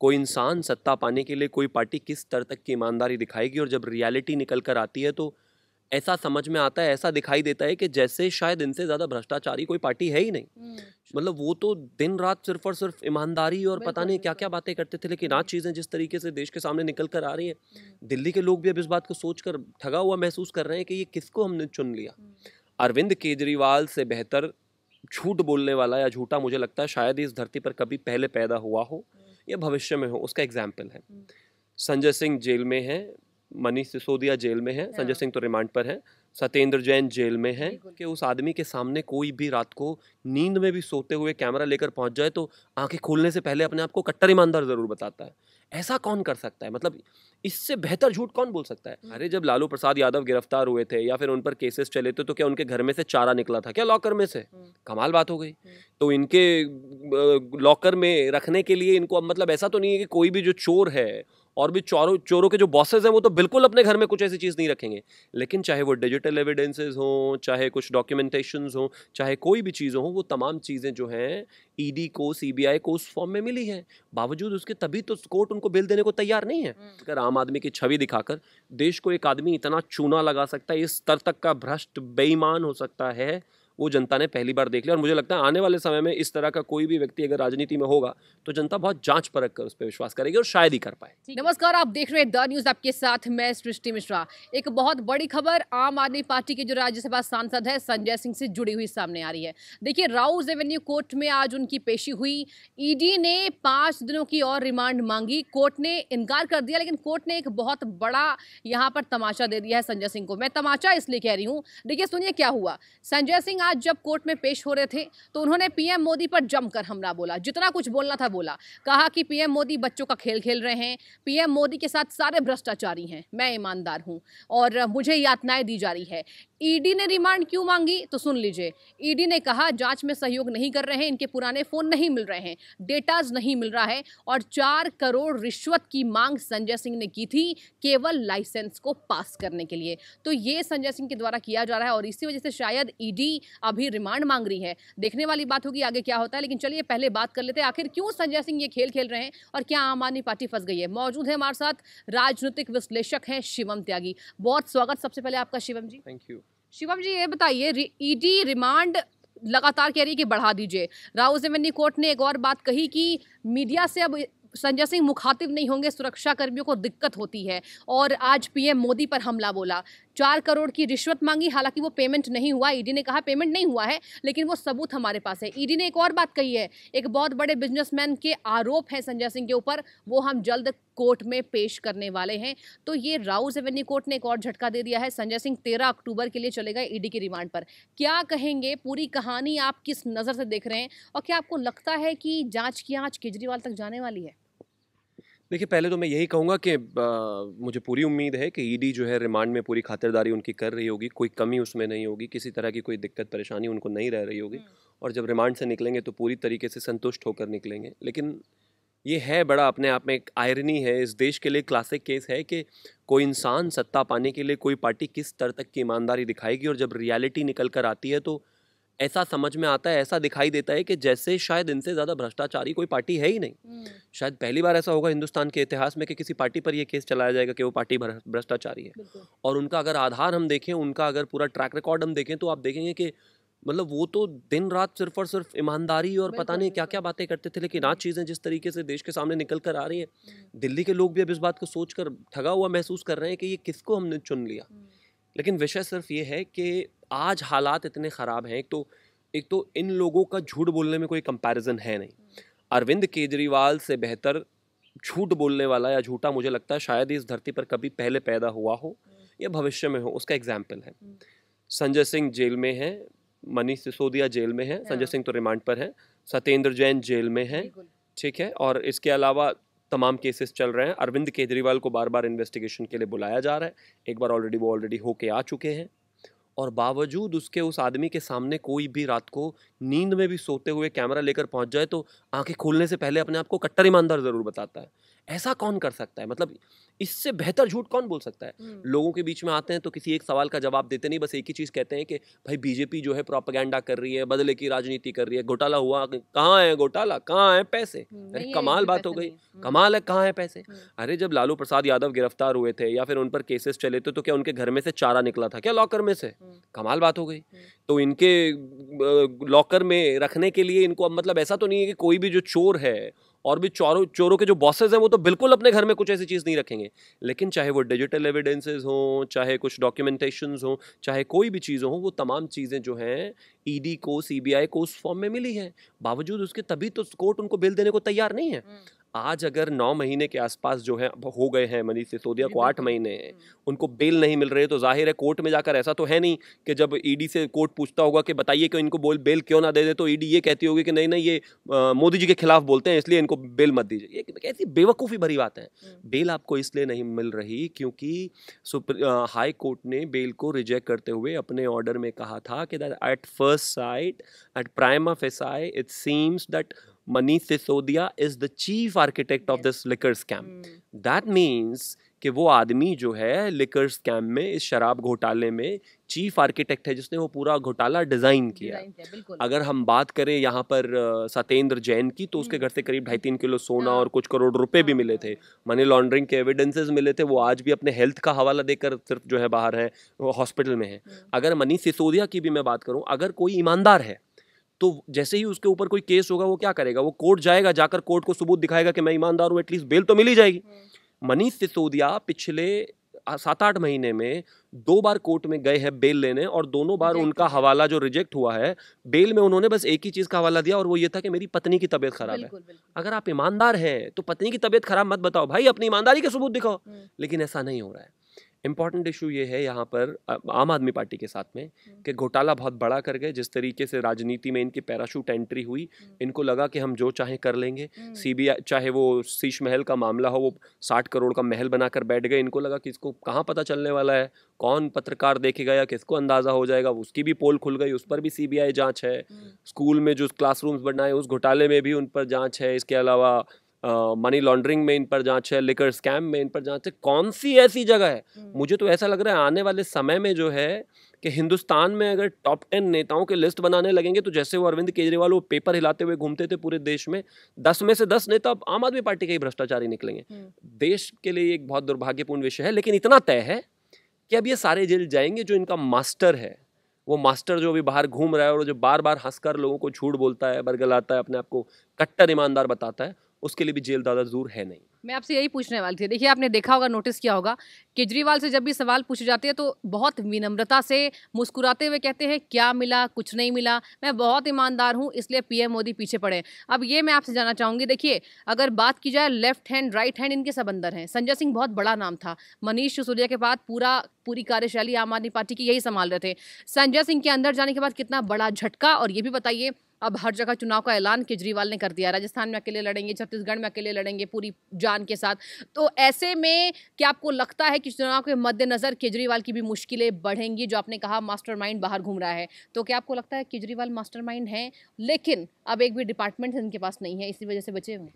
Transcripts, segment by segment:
कोई इंसान सत्ता पाने के लिए कोई पार्टी किस स्तर तक की ईमानदारी दिखाएगी और जब रियलिटी निकल कर आती है तो ऐसा समझ में आता है ऐसा दिखाई देता है कि जैसे शायद इनसे ज़्यादा भ्रष्टाचारी कोई पार्टी है ही नहीं हम्म। मतलब वो तो दिन रात सिर्फ और सिर्फ ईमानदारी और पता नहीं क्या क्या बातें करते थे लेकिन आज चीज़ें जिस तरीके से देश के सामने निकल कर आ रही हैं हम्म। दिल्ली के लोग भी अब इस बात को सोच कर ठगा हुआ महसूस कर रहे हैं कि ये किसको हमने चुन लिया हम्म। अरविंद केजरीवाल से बेहतर झूठ बोलने वाला या झूठा मुझे लगता है शायद इस धरती पर कभी पहले पैदा हुआ हो या भविष्य में हो उसका एग्जाम्पल है हम्म। संजय सिंह जेल में है मनीष सिसोदिया जेल में है संजय हाँ। सिंह तो रिमांड पर है सत्येंद्र जैन जेल में है कि उस आदमी के सामने कोई भी रात को नींद में भी सोते हुए कैमरा लेकर पहुंच जाए तो आंखें खोलने से पहले अपने आप को कट्टर ईमानदार ज़रूर बताता है ऐसा कौन कर सकता है मतलब इससे बेहतर झूठ कौन बोल सकता है हम्म। अरे जब लालू प्रसाद यादव गिरफ्तार हुए थे या फिर उन पर केसेस चले थे तो क्या उनके घर में से चारा निकला था क्या लॉकर में से हम्म। कमाल बात हो गई हम्म। तो इनके लॉकर में रखने के लिए इनको अब मतलब ऐसा तो नहीं है कि कोई भी जो चोर है और भी चोरों चोरों के जो बॉसेज हैं वो तो बिल्कुल अपने घर में कुछ ऐसी चीज़ नहीं रखेंगे लेकिन चाहे वो डिजिटल एविडेंसेज हों चाहे कुछ डॉक्यूमेंटेशन हों चाहे कोई भी चीज़ हो वो तमाम चीज़ें जो हैं ईडी e को सीबीआई को उस फॉर्म में मिली है बावजूद उसके तभी तो कोर्ट उनको बिल देने को तैयार नहीं है हम्म। अगर आम आदमी की छवि दिखाकर देश को एक आदमी इतना चूना लगा सकता है इस स्तर तक का भ्रष्ट बेईमान हो सकता है वो जनता ने पहली बार देख लिया और मुझे लगता है आने वाले समय में इस तरह का कोई भी व्यक्ति अगर राजनीति में होगा तो जनता बहुत जांच परख कर उस पर विश्वास करेगी और शायद ही कर पाए नमस्कार आप देख रहे हैं द न्यूज आपके साथ मैं सृष्टि मिश्रा एक बहुत बड़ी खबर आम आदमी पार्टी के जो राज्यसभा सांसद है संजय सिंह से जुड़ी हुई सामने आ रही है देखिए राउज एवेन्यू कोर्ट में आज उनकी पेशी हुई ईडी ने पांच दिनों की और रिमांड मांगी कोर्ट ने इनकार कर दिया लेकिन कोर्ट ने एक बहुत बड़ा यहाँ पर तमाशा दे दिया है संजय सिंह को मैं तमाशा इसलिए कह रही हूँ देखिए सुनिए क्या हुआ संजय सिंह आज जब कोर्ट में पेश हो रहे थे तो उन्होंने पीएम मोदी पर जमकर हमला बोला जितना कुछ बोलना था बोला कहा कि पीएम मोदी बच्चों का खेल खेल रहे हैं पीएम मोदी के साथ सारे भ्रष्टाचारी हैं मैं ईमानदार हूँ और मुझे यातनाएं दी जा रही है ईडी ने रिमांड क्यों मांगी तो सुन लीजिए ईडी ने कहा जांच में सहयोग नहीं कर रहे हैं इनके पुराने फोन नहीं मिल रहे हैं डेटाज नहीं मिल रहा है और चार करोड़ रिश्वत की मांग संजय सिंह ने की थी केवल लाइसेंस को पास करने के लिए तो ये संजय सिंह के द्वारा किया जा रहा है और इसी वजह से शायद ईडी अभी रिमांड मांग रही है देखने वाली बात होगी आगे क्या होता है लेकिन चलिए पहले बात कर लेते हैं आखिर क्यों संजय सिंह ये खेल खेल रहे हैं और क्या आम आदमी पार्टी फंस गई है मौजूद है हमारे साथ राजनीतिक विश्लेषक हैं शिवम त्यागी बहुत स्वागत सबसे पहले आपका शिवम जी थैंक यू शिवम जी ये बताइए ईडी e रिमांड लगातार कह रही है कि बढ़ा दीजिए राहुल जेवनी कोर्ट ने एक और बात कही कि मीडिया से अब संजय सिंह मुखातिब नहीं होंगे सुरक्षा कर्मियों को दिक्कत होती है और आज पीएम मोदी पर हमला बोला चार करोड़ की रिश्वत मांगी हालांकि वो पेमेंट नहीं हुआ ईडी e ने कहा पेमेंट नहीं हुआ है लेकिन वो सबूत हमारे पास है ईडी e ने एक और बात कही है एक बहुत बड़े बिजनेसमैन के आरोप हैं संजय सिंह के ऊपर वो हम जल्द कोर्ट में पेश करने वाले हैं तो ये राउस एवेन्यू कोर्ट ने एक और झटका दे दिया है संजय सिंह तेरह अक्टूबर के लिए चले गए ईडी की रिमांड पर क्या कहेंगे पूरी कहानी आप किस नज़र से देख रहे हैं और क्या आपको लगता है कि जाँच की आज केजरीवाल तक जाने वाली है देखिए पहले तो मैं यही कहूँगा कि आ, मुझे पूरी उम्मीद है कि ईडी जो है रिमांड में पूरी खातिरदारी उनकी कर रही होगी कोई कमी उसमें नहीं होगी किसी तरह की कोई दिक्कत परेशानी उनको नहीं रह रही होगी हम्म। और जब रिमांड से निकलेंगे तो पूरी तरीके से संतुष्ट होकर निकलेंगे लेकिन ये है बड़ा अपने आप में एक आयरनी है इस देश के लिए क्लासिक केस है कि कोई इंसान सत्ता पाने के लिए कोई पार्टी किस स्तर तक की ईमानदारी दिखाएगी और जब रियलिटी निकल कर आती है तो ऐसा समझ में आता है ऐसा दिखाई देता है कि जैसे शायद इनसे ज़्यादा भ्रष्टाचारी कोई पार्टी है ही नहीं हम्म। शायद पहली बार ऐसा होगा हिंदुस्तान के इतिहास में कि किसी पार्टी पर यह केस चलाया जाएगा कि वो पार्टी भ्रष्टाचारी है और उनका अगर आधार हम देखें उनका अगर पूरा ट्रैक रिकॉर्ड हम देखें तो आप देखेंगे कि मतलब वो तो दिन रात सिर्फ और सिर्फ ईमानदारी और पता नहीं क्या क्या बातें करते थे लेकिन आज हम्म। चीज़ें जिस तरीके से देश के सामने निकल कर आ रही हैं हम्म। दिल्ली के लोग भी अब इस बात को सोच कर ठगा हुआ महसूस कर रहे हैं कि ये किसको हमने चुन लिया हम्म। लेकिन विषय सिर्फ ये है कि आज हालात इतने ख़राब हैं एक तो एक तो इन लोगों का झूठ बोलने में कोई कंपैरिजन है नहीं अरविंद केजरीवाल से बेहतर झूठ बोलने वाला या झूठा मुझे लगता है शायद इस धरती पर कभी पहले पैदा हुआ हो या भविष्य में हो उसका एग्जाम्पल है संजय सिंह जेल में है मनीष सिसोदिया जेल में है हाँ। संजय सिंह तो रिमांड पर है सत्येंद्र जैन जेल में है ठीक है और इसके अलावा तमाम केसेस चल रहे हैं अरविंद केजरीवाल को बार बार इन्वेस्टिगेशन के लिए बुलाया जा रहा है एक बार ऑलरेडी वो ऑलरेडी होके आ चुके हैं और बावजूद उसके उस आदमी के सामने कोई भी रात को नींद में भी सोते हुए कैमरा लेकर पहुंच जाए तो आंखें खोलने से पहले अपने आप को कट्टर ईमानदार ज़रूर बताता है ऐसा कौन कर सकता है मतलब इससे बेहतर झूठ कौन बोल सकता है हम्म। लोगों के बीच में आते हैं तो किसी एक सवाल का जवाब देते नहीं बस एक ही चीज़ कहते हैं कि भाई बीजेपी जो है प्रोपागेंडा कर रही है बदले की राजनीति कर रही है घोटाला हुआ कहाँ है घोटाला कहाँ है पैसे हम्म, अरे कमाल बात हो गई हम्म। कमाल है कहाँ है पैसे अरे जब लालू प्रसाद यादव गिरफ्तार हुए थे या फिर उन पर केसेस चले थे तो, तो क्या उनके घर में से चारा निकला था क्या लॉकर में से कमाल बात हो गई तो इनके लॉकर में रखने के लिए इनको अब मतलब ऐसा तो नहीं है कि कोई भी जो चोर है और भी चोरों चोरों के जो बॉसेज हैं वो तो बिल्कुल अपने घर में कुछ ऐसी चीज़ नहीं रखेंगे लेकिन चाहे वो डिजिटल एविडेंसेस हों चाहे कुछ डॉक्यूमेंटेशन हों चाहे कोई भी चीज़ हो वो तमाम चीज़ें जो हैं ईडी e को सीबीआई को उस फॉर्म में मिली हैं बावजूद उसके तभी तो कोर्ट उनको बिल देने को तैयार नहीं है हम्म। आज अगर नौ महीने के आसपास जो है हो गए हैं मनीष सिसोदिया को आठ महीने हैं हम्म। उनको बेल नहीं मिल रही तो जाहिर है कोर्ट में जाकर ऐसा तो है नहीं कि जब ईडी से कोर्ट पूछता होगा कि बताइए कि इनको बोल बेल क्यों ना दे दे तो ईडी ये कहती होगी कि नहीं नहीं ये मोदी जी के खिलाफ बोलते हैं इसलिए इनको बेल मत दीजिए ऐसी बेवकूफ़ी भरी बात है हम्म। बेल आपको इसलिए नहीं मिल रही क्योंकि हाई कोर्ट ने बेल को रिजेक्ट करते हुए अपने ऑर्डर में कहा था कि that at first sight at prima facie it seems that Manish Sisodia is the chief architect of this liquor scam that means कि वो आदमी जो है लिकर स्कैम में इस शराब घोटाले में चीफ आर्किटेक्ट है जिसने वो पूरा घोटाला डिज़ाइन किया अगर हम बात करें यहाँ पर सत्येंद्र जैन की तो उसके हम्म। घर से करीब ढाई तीन किलो सोना हाँ। और कुछ करोड़ रुपए भी मिले थे मनी हाँ। लॉन्ड्रिंग के एविडेंसेस मिले थे वो आज भी अपने हेल्थ का हवाला देकर सिर्फ जो है बाहर है वो हॉस्पिटल में है हम्म। अगर मनीष सिसोदिया की भी मैं बात करूँ अगर कोई ईमानदार है तो जैसे ही उसके ऊपर कोई केस होगा वो क्या करेगा वो कोर्ट जाएगा जाकर कोर्ट को सबूत दिखाएगा कि मैं ईमानदार हूँ एटलीस्ट बेल तो मिल ही जाएगी हम्म। मनीष सिसोदिया पिछले सात आठ महीने में दो बार कोर्ट में गए हैं बेल लेने और दोनों बार उनका हवाला जो रिजेक्ट हुआ है बेल में उन्होंने बस एक ही चीज़ का हवाला दिया और वो ये था कि मेरी पत्नी की तबीयत खराब है बिल्कुल। अगर आप ईमानदार हैं तो पत्नी की तबीयत खराब मत बताओ भाई अपनी ईमानदारी के सबूत दिखाओ हम्म। लेकिन ऐसा नहीं हो रहा है इम्पॉर्टेंट इशू ये है यहाँ पर आम आदमी पार्टी के साथ में कि घोटाला बहुत बड़ा कर गए जिस तरीके से राजनीति में इनकी पैराशूट एंट्री हुई इनको लगा कि हम जो चाहे कर लेंगे सीबीआई चाहे वो शीश महल का मामला हो वो साठ करोड़ का महल बनाकर बैठ गए इनको लगा कि इसको कहाँ पता चलने वाला है कौन पत्रकार देखेगा या किसको अंदाज़ा हो जाएगा उसकी भी पोल खुल गई उस पर भी सीबीआई जांच है स्कूल में जो क्लासरूम्स बनाए उस घोटाले में भी उन पर जांच है इसके अलावा मनी लॉन्ड्रिंग में इन पर जांच है लिकर स्कैम में इन पर जांच है कौन सी ऐसी जगह है हम्म। मुझे तो ऐसा लग रहा है आने वाले समय में जो है कि हिंदुस्तान में अगर टॉप टेन नेताओं के लिस्ट बनाने लगेंगे तो जैसे वो अरविंद केजरीवाल वो पेपर हिलाते हुए घूमते थे पूरे देश में दस में से दस नेता आम आदमी पार्टी के ही भ्रष्टाचारी निकलेंगे हम्म। देश के लिए एक बहुत दुर्भाग्यपूर्ण विषय है लेकिन इतना तय है कि अब ये सारे जेल जाएंगे जो इनका मास्टर है वो मास्टर जो अभी बाहर घूम रहा है और जो बार बार हंसकर लोगों को झूठ बोलता है बरगलाता है अपने आप को कट्टर ईमानदार बताता है उसके लिए भी जेल दादा जरूर है नहीं मैं आपसे यही पूछने वाली थी देखिए आपने देखा होगा नोटिस किया होगा केजरीवाल से जब भी सवाल पूछे जाते हैं तो बहुत विनम्रता से मुस्कुराते हुए कहते हैं क्या मिला कुछ नहीं मिला मैं बहुत ईमानदार हूं इसलिए पीएम मोदी पीछे पड़े अब ये मैं आपसे जानना चाहूंगी देखिए अगर बात की जाए लेफ्ट हैंड राइट हैंड इनके सब अंदर हैं संजय सिंह बहुत बड़ा नाम था मनीष सिसोदिया के बाद पूरा पूरी कार्यशैली आम आदमी पार्टी की यही संभाल रहे थे संजय सिंह के अंदर जाने के बाद कितना बड़ा झटका और ये भी बताइए अब हर जगह चुनाव का ऐलान केजरीवाल ने कर दिया राजस्थान में अकेले लड़ेंगे छत्तीसगढ़ में अकेले लड़ेंगे पूरी जान के साथ तो ऐसे में क्या आपको लगता है कि चुनाव के मद्देनज़र केजरीवाल की भी मुश्किलें बढ़ेंगी जो आपने कहा मास्टर बाहर घूम रहा है तो क्या आपको लगता है केजरीवाल मास्टर माइंड लेकिन अब एक भी डिपार्टमेंट इनके पास नहीं है इसी वजह से बचे हुए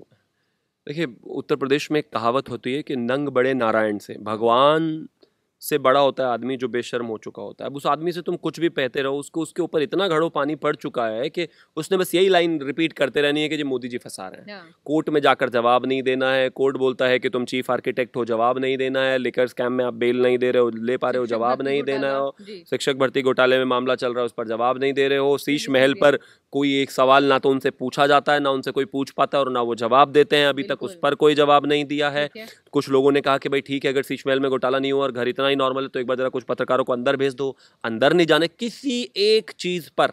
देखिए उत्तर प्रदेश में एक कहावत होती है कि नंग बड़े नारायण से भगवान से बड़ा होता है आदमी जो बेशर्म हो चुका होता है अब उस आदमी से तुम कुछ भी कहते रहो उसको उसके ऊपर इतना घड़ो पानी पड़ चुका है कि उसने बस यही लाइन रिपीट करते रहनी है कि जी मोदी जी फंसा रहे हैं हाँ। कोर्ट में जाकर जवाब नहीं देना है कोर्ट बोलता है कि तुम चीफ आर्किटेक्ट हो जवाब नहीं देना है लेकर स्कैम में आप बेल नहीं दे रहे हो ले पा रहे हो जवाब नहीं देना हो शिक्षक भर्ती घोटाले में मामला चल रहा है उस पर जवाब नहीं दे रहे हो शीश महल पर कोई एक सवाल ना तो उनसे पूछा जाता है ना उनसे कोई पूछ पाता है और ना वो जवाब देते हैं अभी तक उस पर कोई जवाब नहीं दिया है कुछ लोगों ने कहा कि भाई ठीक है अगर सीशमहल में घोटाला नहीं हुआ और घर इतना ही नॉर्मल है तो एक बार ज़रा कुछ पत्रकारों को अंदर भेज दो अंदर नहीं जाने किसी एक चीज़ पर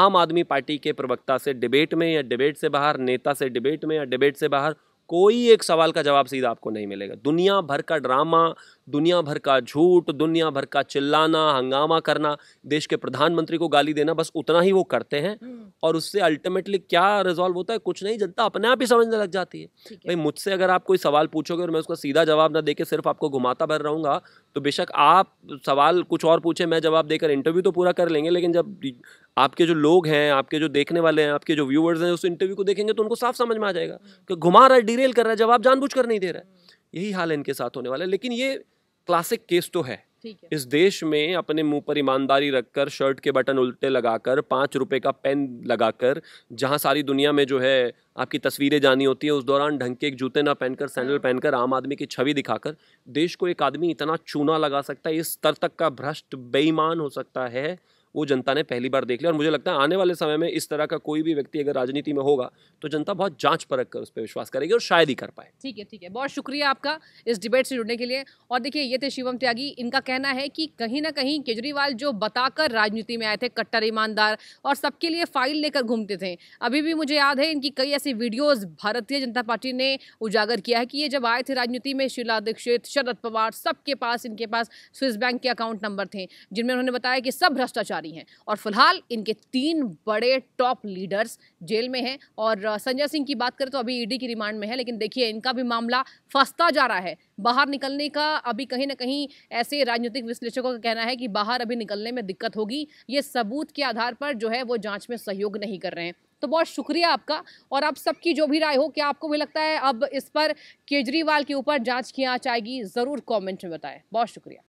आम आदमी पार्टी के प्रवक्ता से डिबेट में या डिबेट से बाहर नेता से डिबेट में या डिबेट से बाहर कोई एक सवाल का जवाब सीधा आपको नहीं मिलेगा दुनिया भर का ड्रामा दुनिया भर का झूठ दुनिया भर का चिल्लाना हंगामा करना देश के प्रधानमंत्री को गाली देना बस उतना ही वो करते हैं हम्म। और उससे अल्टीमेटली क्या रिजॉल्व होता है कुछ नहीं जनता अपने आप ही समझने लग जाती है भाई मुझसे अगर आप कोई सवाल पूछोगे और मैं उसका सीधा जवाब ना देके सिर्फ आपको घुमाता भर रहूँगा तो बेशक आप सवाल कुछ और पूछे मैं जवाब देकर इंटरव्यू तो पूरा कर लेंगे लेकिन जब आपके जो लोग हैं आपके जो देखने वाले हैं आपके जो व्यूवर्स हैं उस इंटरव्यू को देखेंगे तो उनको साफ समझ में आ जाएगा हम्म। कि घुमा रहा है डिरेल कर रहा है जवाब जानबूझ कर नहीं दे रहा है हम्म। यही हाल इनके साथ होने वाला है लेकिन ये क्लासिक केस तो है इस देश में अपने मुंह पर ईमानदारी रखकर शर्ट के बटन उल्टे लगाकर पांच रुपए का पेन लगाकर जहाँ सारी दुनिया में जो है आपकी तस्वीरें जानी होती है उस दौरान ढंग के एक जूते ना पहनकर सैंडल हाँ। पहनकर आम आदमी की छवि दिखाकर देश को एक आदमी इतना चूना लगा सकता है इस स्तर तक का भ्रष्ट बेईमान हो सकता है वो जनता ने पहली बार देख लिया और मुझे लगता है आने वाले समय में इस तरह का कोई भी व्यक्ति अगर राजनीति में होगा तो जनता बहुत जांच परख कर उस पर विश्वास करेगी और शायद ही कर पाए ठीक है ठीक है बहुत शुक्रिया आपका इस डिबेट से जुड़ने के लिए और देखिए ये थे शिवम त्यागी इनका कहना है कि कहीं ना कहीं केजरीवाल जो बताकर राजनीति में आए थे कट्टर ईमानदार और सबके लिए फाइल लेकर घूमते थे अभी भी मुझे याद है इनकी कई ऐसी वीडियोज भारतीय जनता पार्टी ने उजागर किया है कि ये जब आए थे राजनीति में शीला दीक्षित शरद पवार सबके पास इनके पास स्विस बैंक के अकाउंट नंबर थे जिनमें उन्होंने बताया कि सब भ्रष्टाचार जारी हैं और फिलहाल इनके तीन बड़े टॉप लीडर्स जेल में हैं और संजय सिंह की बात करें तो अभी ईडी e की रिमांड में है लेकिन देखिए इनका भी मामला फंसता जा रहा है बाहर निकलने का अभी कहीं ना कहीं ऐसे राजनीतिक विश्लेषकों का कहना है कि बाहर अभी निकलने में दिक्कत होगी ये सबूत के आधार पर जो है वो जांच में सहयोग नहीं कर रहे हैं तो बहुत शुक्रिया आपका और आप सबकी जो भी राय हो क्या आपको भी लगता है अब इस पर केजरीवाल के ऊपर जांच की आँच आएगी ज़रूर कमेंट में बताएं बहुत शुक्रिया